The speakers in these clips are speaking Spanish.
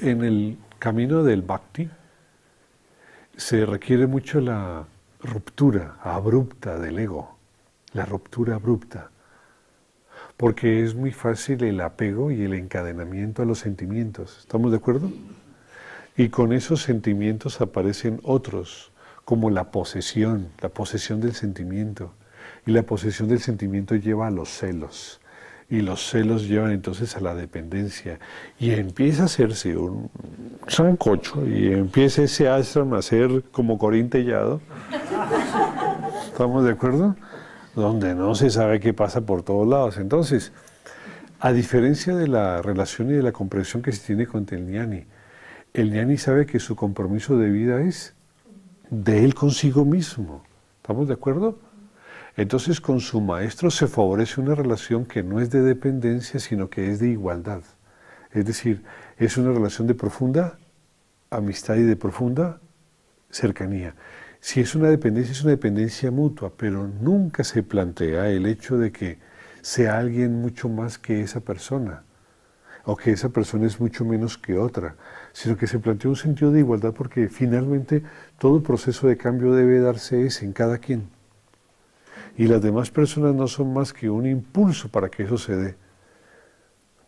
En el camino del bhakti se requiere mucho la ruptura abrupta del ego, la ruptura abrupta, porque es muy fácil el apego y el encadenamiento a los sentimientos. ¿Estamos de acuerdo? Y con esos sentimientos aparecen otros como la posesión, la posesión del sentimiento. Y la posesión del sentimiento lleva a los celos. Y los celos llevan entonces a la dependencia. Y empieza a hacerse un sancocho y empieza ese ashram a ser como corintellado. ¿Estamos de acuerdo? Donde no se sabe qué pasa por todos lados. Entonces, a diferencia de la relación y de la comprensión que se tiene con el ñani, el ñani sabe que su compromiso de vida es de él consigo mismo. ¿Estamos de acuerdo? Entonces con su maestro se favorece una relación que no es de dependencia, sino que es de igualdad. Es decir, es una relación de profunda amistad y de profunda cercanía. Si es una dependencia, es una dependencia mutua, pero nunca se plantea el hecho de que sea alguien mucho más que esa persona o que esa persona es mucho menos que otra, sino que se plantea un sentido de igualdad porque finalmente todo proceso de cambio debe darse en cada quien. Y las demás personas no son más que un impulso para que eso se dé.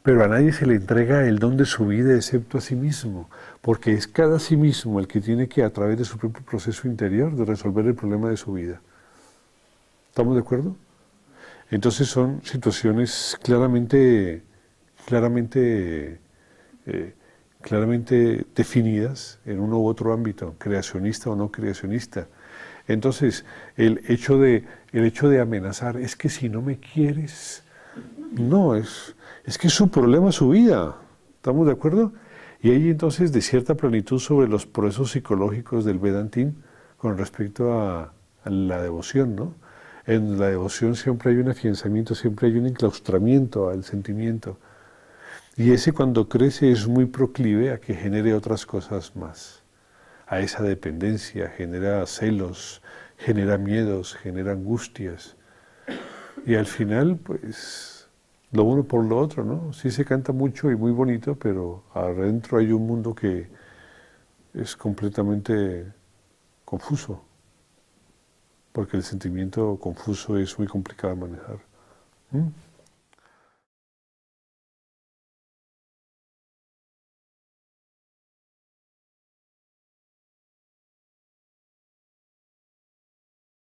Pero a nadie se le entrega el don de su vida excepto a sí mismo, porque es cada sí mismo el que tiene que, a través de su propio proceso interior, de resolver el problema de su vida. ¿Estamos de acuerdo? Entonces son situaciones claramente claramente, eh, claramente definidas en uno u otro ámbito, creacionista o no creacionista. Entonces, el hecho de, el hecho de amenazar es que si no me quieres, no, es, es que es su problema, su vida. ¿Estamos de acuerdo? Y ahí entonces de cierta plenitud sobre los procesos psicológicos del Vedantín con respecto a, a la devoción, ¿no? En la devoción siempre hay un afianzamiento, siempre hay un enclaustramiento al sentimiento. Y ese cuando crece es muy proclive a que genere otras cosas más. A esa dependencia genera celos, genera miedos, genera angustias. Y al final, pues, lo uno por lo otro, ¿no? Sí se canta mucho y muy bonito, pero adentro hay un mundo que es completamente confuso, porque el sentimiento confuso es muy complicado de manejar. ¿Mm?